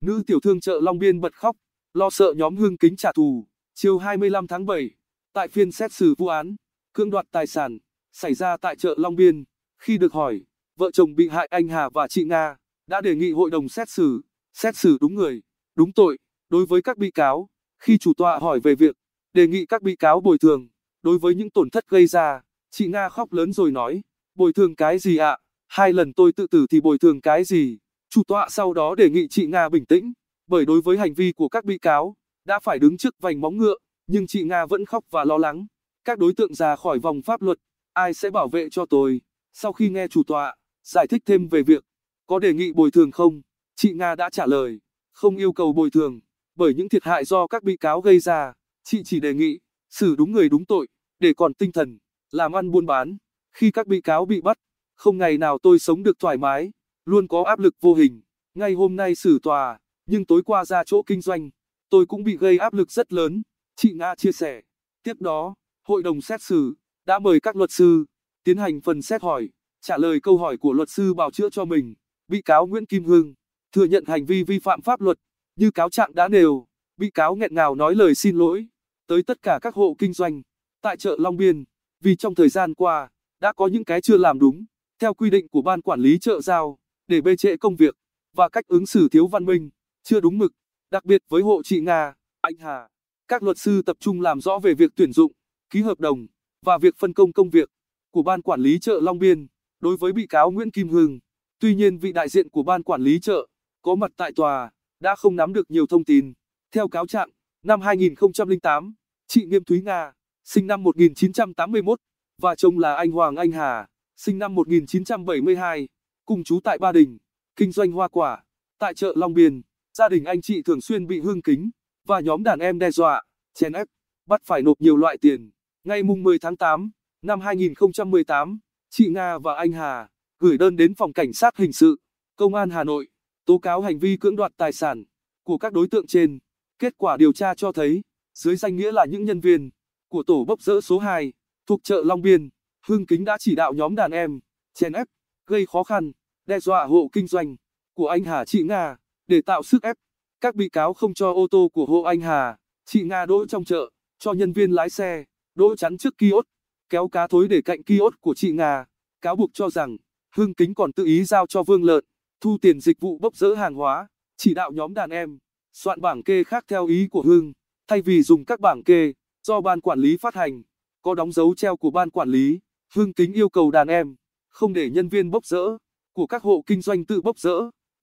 Nữ tiểu thương chợ Long Biên bật khóc, lo sợ nhóm Hương Kính trả thù. Chiều 25 tháng 7, tại phiên xét xử vụ án cưỡng đoạt tài sản xảy ra tại chợ Long Biên, khi được hỏi, vợ chồng bị hại anh Hà và chị Nga đã đề nghị hội đồng xét xử xét xử đúng người, đúng tội đối với các bị cáo. Khi chủ tọa hỏi về việc đề nghị các bị cáo bồi thường đối với những tổn thất gây ra, chị Nga khóc lớn rồi nói, bồi thường cái gì ạ? Hai lần tôi tự tử thì bồi thường cái gì? Chủ tọa sau đó đề nghị chị Nga bình tĩnh, bởi đối với hành vi của các bị cáo, đã phải đứng trước vành móng ngựa, nhưng chị Nga vẫn khóc và lo lắng. Các đối tượng ra khỏi vòng pháp luật, ai sẽ bảo vệ cho tôi? Sau khi nghe chủ tọa, giải thích thêm về việc, có đề nghị bồi thường không? Chị Nga đã trả lời, không yêu cầu bồi thường, bởi những thiệt hại do các bị cáo gây ra, chị chỉ đề nghị, xử đúng người đúng tội, để còn tinh thần, làm ăn buôn bán. Khi các bị cáo bị bắt, không ngày nào tôi sống được thoải mái luôn có áp lực vô hình. Ngay hôm nay xử tòa, nhưng tối qua ra chỗ kinh doanh, tôi cũng bị gây áp lực rất lớn, chị Nga chia sẻ. Tiếp đó, hội đồng xét xử đã mời các luật sư tiến hành phần xét hỏi, trả lời câu hỏi của luật sư bào chữa cho mình. Bị cáo Nguyễn Kim Hương thừa nhận hành vi vi phạm pháp luật, như cáo trạng đã nêu, bị cáo nghẹn ngào nói lời xin lỗi tới tất cả các hộ kinh doanh tại chợ Long Biên, vì trong thời gian qua đã có những cái chưa làm đúng theo quy định của ban quản lý chợ giao để bê trễ công việc và cách ứng xử thiếu văn minh, chưa đúng mực, đặc biệt với hộ chị Nga, anh Hà. Các luật sư tập trung làm rõ về việc tuyển dụng, ký hợp đồng và việc phân công công việc của ban quản lý chợ Long Biên đối với bị cáo Nguyễn Kim Hưng. Tuy nhiên vị đại diện của ban quản lý chợ có mặt tại tòa đã không nắm được nhiều thông tin. Theo cáo trạng, năm 2008, chị Nghiêm Thúy Nga, sinh năm 1981, và chồng là anh Hoàng Anh Hà, sinh năm 1972 cùng chú tại Ba Đình, kinh doanh hoa quả. Tại chợ Long Biên, gia đình anh chị thường xuyên bị hương kính và nhóm đàn em đe dọa, chèn ép, bắt phải nộp nhiều loại tiền. Ngày mùng 10 tháng 8 năm 2018, chị Nga và anh Hà gửi đơn đến phòng cảnh sát hình sự, công an Hà Nội, tố cáo hành vi cưỡng đoạt tài sản của các đối tượng trên. Kết quả điều tra cho thấy, dưới danh nghĩa là những nhân viên của tổ bốc rỡ số 2 thuộc chợ Long Biên, Hương Kính đã chỉ đạo nhóm đàn em chèn ép, gây khó khăn đe dọa hộ kinh doanh của anh Hà chị Nga để tạo sức ép. Các bị cáo không cho ô tô của hộ anh Hà, chị Nga đỗ trong chợ, cho nhân viên lái xe, đỗ chắn trước kiosk, kéo cá thối để cạnh kiosk của chị Nga. Cáo buộc cho rằng, Hương Kính còn tự ý giao cho Vương Lợn, thu tiền dịch vụ bốc rỡ hàng hóa, chỉ đạo nhóm đàn em, soạn bảng kê khác theo ý của Hương, thay vì dùng các bảng kê do ban quản lý phát hành, có đóng dấu treo của ban quản lý, Hương Kính yêu cầu đàn em không để nhân viên bốc rỡ của các hộ kinh doanh tự bốc rỡ,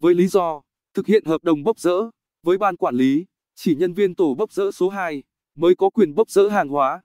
với lý do thực hiện hợp đồng bốc rỡ với ban quản lý, chỉ nhân viên tổ bốc rỡ số 2 mới có quyền bốc rỡ hàng hóa.